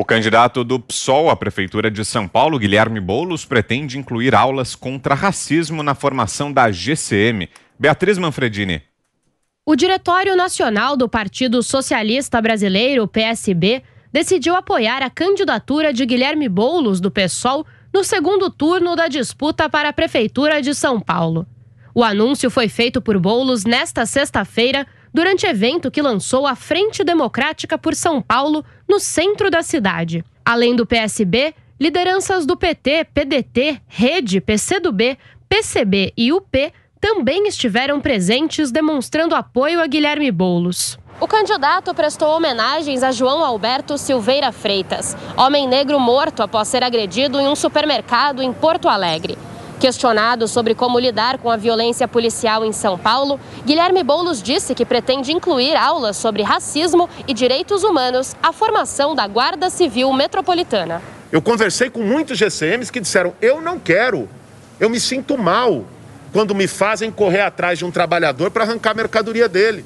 O candidato do PSOL à Prefeitura de São Paulo, Guilherme Boulos, pretende incluir aulas contra racismo na formação da GCM. Beatriz Manfredini. O Diretório Nacional do Partido Socialista Brasileiro, PSB, decidiu apoiar a candidatura de Guilherme Boulos, do PSOL, no segundo turno da disputa para a Prefeitura de São Paulo. O anúncio foi feito por Boulos nesta sexta-feira durante evento que lançou a Frente Democrática por São Paulo, no centro da cidade. Além do PSB, lideranças do PT, PDT, Rede, PCdoB, PCB e UP também estiveram presentes demonstrando apoio a Guilherme Boulos. O candidato prestou homenagens a João Alberto Silveira Freitas, homem negro morto após ser agredido em um supermercado em Porto Alegre. Questionado sobre como lidar com a violência policial em São Paulo, Guilherme Boulos disse que pretende incluir aulas sobre racismo e direitos humanos à formação da Guarda Civil Metropolitana. Eu conversei com muitos GCMs que disseram: eu não quero, eu me sinto mal quando me fazem correr atrás de um trabalhador para arrancar a mercadoria dele.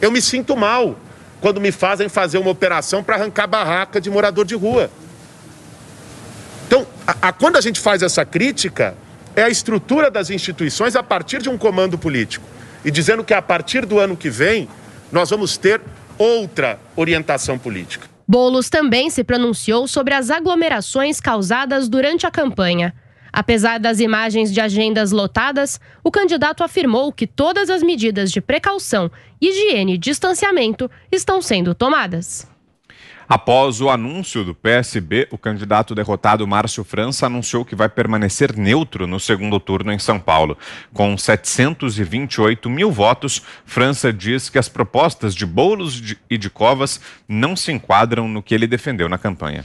Eu me sinto mal quando me fazem fazer uma operação para arrancar barraca de morador de rua a, a, quando a gente faz essa crítica, é a estrutura das instituições a partir de um comando político. E dizendo que a partir do ano que vem nós vamos ter outra orientação política. Boulos também se pronunciou sobre as aglomerações causadas durante a campanha. Apesar das imagens de agendas lotadas, o candidato afirmou que todas as medidas de precaução, higiene e distanciamento estão sendo tomadas. Após o anúncio do PSB, o candidato derrotado Márcio França anunciou que vai permanecer neutro no segundo turno em São Paulo. Com 728 mil votos, França diz que as propostas de Boulos e de Covas não se enquadram no que ele defendeu na campanha.